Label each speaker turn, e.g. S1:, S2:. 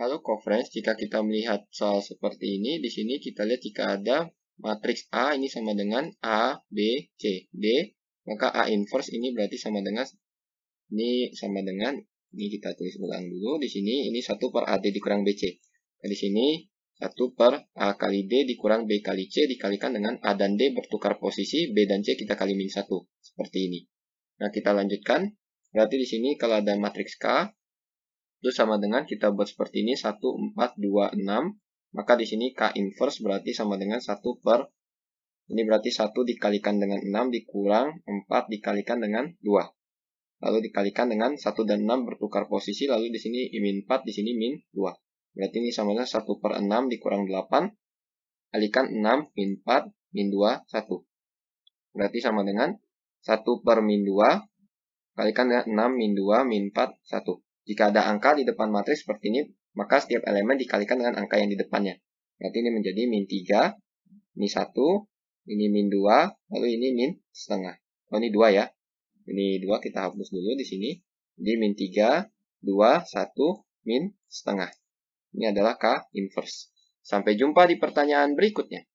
S1: Lalu coverage, jika kita melihat soal seperti ini, di sini kita lihat jika ada matriks A ini sama dengan A, B, C, D, maka A inverse ini berarti sama dengan, ini sama dengan, ini kita tulis ulang dulu, di sini ini 1 per AD dikurang BC. Nah, di sini 1 per A kali D dikurang B kali C dikalikan dengan A dan D bertukar posisi, B dan C kita kali min 1, seperti ini. Nah, kita lanjutkan. Berarti di sini kalau ada matriks K, itu sama dengan kita buat seperti ini 1, 4, 2, 6 maka di sini K inverse berarti sama dengan 1 per ini berarti 1 dikalikan dengan 6 dikurang 4 dikalikan dengan 2 lalu dikalikan dengan 1 dan 6 bertukar posisi lalu di sini min 4 di sini min 2 berarti ini sama dengan 1 per 6 dikurang 8 kalikan 6 min 4 min 2 1 berarti sama dengan 1 per min 2 kalikan dengan 6 min 2 min 4 1 jika ada angka di depan matriks seperti ini, maka setiap elemen dikalikan dengan angka yang di depannya. Berarti ini menjadi min 3, ini 1, ini min 2, lalu ini min setengah. Oh, ini 2 ya. Ini 2 kita hapus dulu di sini. Jadi min 3, 2, 1, min setengah. Ini adalah K inverse. Sampai jumpa di pertanyaan berikutnya.